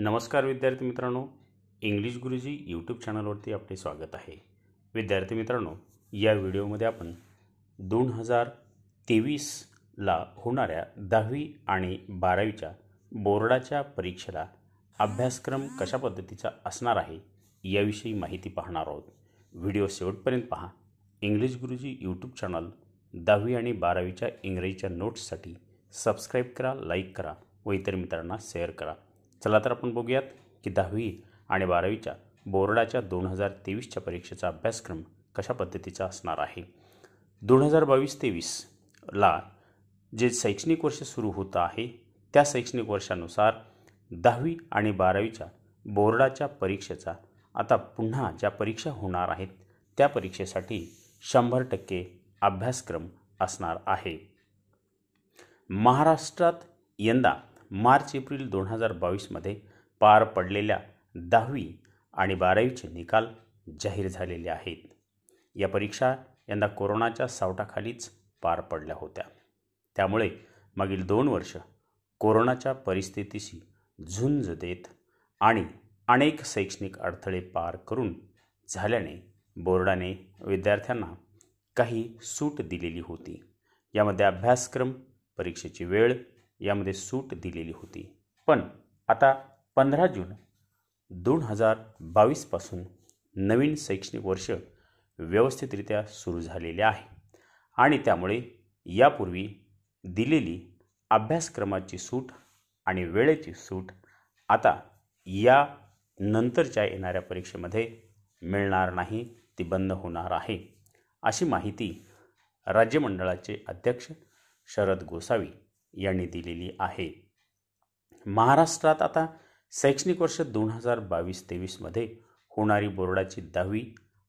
नमस्कार विद्यार्थी मित्रांनो इंग्लिश गुरुजी यूट्यूब चॅनलवरती आपले स्वागत आहे विद्यार्थी मित्रांनो या व्हिडिओमध्ये आपण दोन हजार तेवीसला होणाऱ्या दहावी आणि बारावीच्या बोर्डाच्या परीक्षेला अभ्यासक्रम कशा पद्धतीचा असणार आहे याविषयी माहिती पाहणार आहोत व्हिडिओ शेवटपर्यंत पहा इंग्लिश गुरुजी यूट्यूब चॅनल दहावी आणि बारावीच्या इंग्रजीच्या नोट्ससाठी सबस्क्राईब करा लाईक करा व इतर मित्रांना शेअर करा चला तर आपण बघूयात की दहावी आणि बारावीच्या बोर्डाच्या दोन हजार तेवीसच्या परीक्षेचा अभ्यासक्रम कशा पद्धतीचा असणार आहे दोन हजार बावीस तेवीसला जे शैक्षणिक वर्ष सुरू होत आहे त्या शैक्षणिक वर्षानुसार दहावी आणि बारावीच्या बोर्डाच्या परीक्षेचा आता पुन्हा ज्या परीक्षा होणार आहेत त्या परीक्षेसाठी शंभर टक्के अभ्यासक्रम असणार आहे महाराष्ट्रात यंदा मार्च एप्रिल दोन हजार बावीसमध्ये पार पडलेल्या दहावी आणि बारावीचे निकाल जाहीर झालेले आहेत या परीक्षा यंदा कोरोनाच्या सावटाखालीच पार पडल्या होत्या त्यामुळे मागील दोन वर्ष कोरोनाच्या परिस्थितीशी झुंज देत आणि अनेक शैक्षणिक अडथळे पार करून झाल्याने बोर्डाने विद्यार्थ्यांना काही सूट दिलेली होती यामध्ये अभ्यासक्रम परीक्षेची वेळ यामध्ये सूट दिलेली होती पण आता पंधरा जून दोन हजार बावीसपासून नवीन शैक्षणिक वर्ष व्यवस्थितरित्या सुरू झालेले आहे आणि त्यामुळे यापूर्वी दिलेली अभ्यासक्रमाची सूट आणि वेळेची सूट आता या नंतरच्या येणाऱ्या परीक्षेमध्ये मिळणार नाही ती बंद होणार आहे अशी माहिती राज्यमंडळाचे अध्यक्ष शरद गोसावी यांनी दिलेली आहे महाराष्ट्रात आता शैक्षणिक वर्ष दोन हजार बावीस तेवीसमध्ये होणारी बोर्डाची दहावी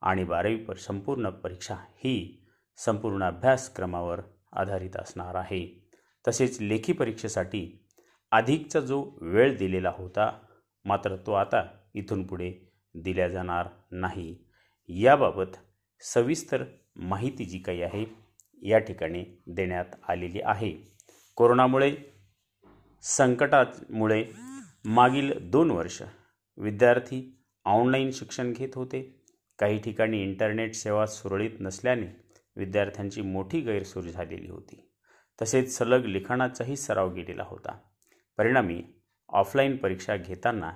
आणि बारावी पर संपूर्ण परीक्षा ही संपूर्ण अभ्यासक्रमावर आधारित असणार आहे तसेच लेखी परीक्षेसाठी अधिकचा जो वेळ दिलेला होता मात्र तो आता इथून पुढे दिल्या जाणार नाही याबाबत सविस्तर माहिती जी काही आहे या ठिकाणी देण्यात आलेली आहे कोरोनामुळे संकटामुळे मागील दोन वर्ष विद्यार्थी ऑनलाईन शिक्षण घेत होते काही ठिकाणी इंटरनेट सेवा सुरळीत नसल्याने विद्यार्थ्यांची मोठी गैरसोय झालेली होती तसेच सलग लिखाणाचाही सराव गेलेला होता परिणामी ऑफलाईन परीक्षा घेताना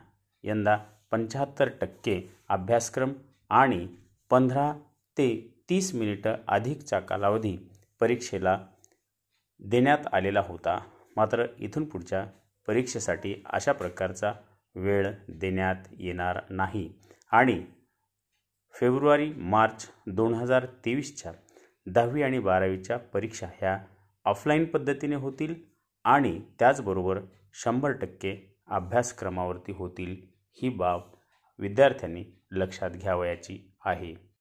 यंदा पंच्याहत्तर टक्के अभ्यासक्रम आणि पंधरा ते तीस मिनिटं अधिकचा कालावधी परीक्षेला देण्यात आलेला होता मात्र इथून पुढच्या परीक्षेसाठी अशा प्रकारचा वेळ देण्यात येणार नाही आणि फेब्रुवारी मार्च दोन हजार तेवीसच्या दहावी आणि बारावीच्या परीक्षा ह्या ऑफलाईन पद्धतीने होतील आणि त्याचबरोबर शंभर टक्के अभ्यासक्रमावरती होतील ही बाब विद्यार्थ्यांनी लक्षात घ्यावयाची आहे